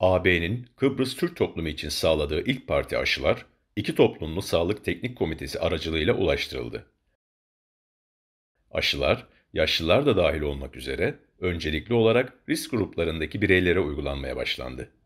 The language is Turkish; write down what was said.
AB'nin Kıbrıs Türk toplumu için sağladığı ilk parti aşılar, iki toplumlu sağlık teknik komitesi aracılığıyla ulaştırıldı. Aşılar, yaşlılar da dahil olmak üzere öncelikli olarak risk gruplarındaki bireylere uygulanmaya başlandı.